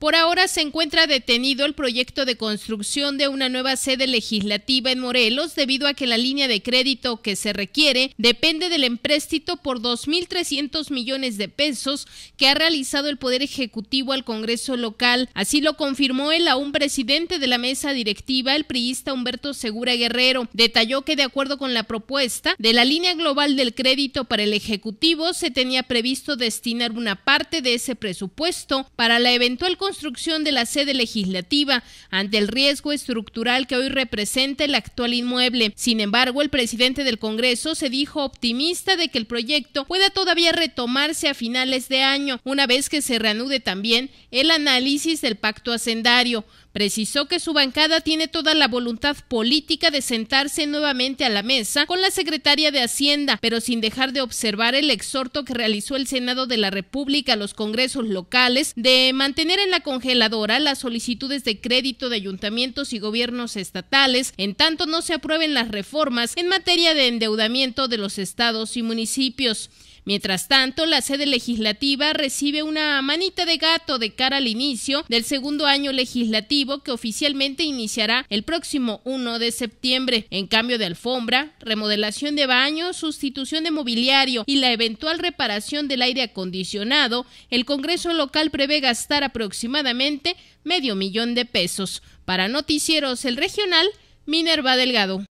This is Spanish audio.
Por ahora se encuentra detenido el proyecto de construcción de una nueva sede legislativa en Morelos debido a que la línea de crédito que se requiere depende del empréstito por 2.300 millones de pesos que ha realizado el Poder Ejecutivo al Congreso local. Así lo confirmó el aún presidente de la mesa directiva, el priista Humberto Segura Guerrero. Detalló que de acuerdo con la propuesta de la línea global del crédito para el Ejecutivo se tenía previsto destinar una parte de ese presupuesto para la eventual construcción de la sede legislativa ante el riesgo estructural que hoy representa el actual inmueble. Sin embargo, el presidente del Congreso se dijo optimista de que el proyecto pueda todavía retomarse a finales de año, una vez que se reanude también el análisis del pacto hacendario. Precisó que su bancada tiene toda la voluntad política de sentarse nuevamente a la mesa con la secretaria de Hacienda, pero sin dejar de observar el exhorto que realizó el Senado de la República a los congresos locales de mantener en la congeladora las solicitudes de crédito de ayuntamientos y gobiernos estatales, en tanto no se aprueben las reformas en materia de endeudamiento de los estados y municipios. Mientras tanto, la sede legislativa recibe una manita de gato de cara al inicio del segundo año legislativo que oficialmente iniciará el próximo 1 de septiembre. En cambio de alfombra, remodelación de baños, sustitución de mobiliario y la eventual reparación del aire acondicionado, el Congreso local prevé gastar aproximadamente medio millón de pesos. Para Noticieros El Regional, Minerva Delgado.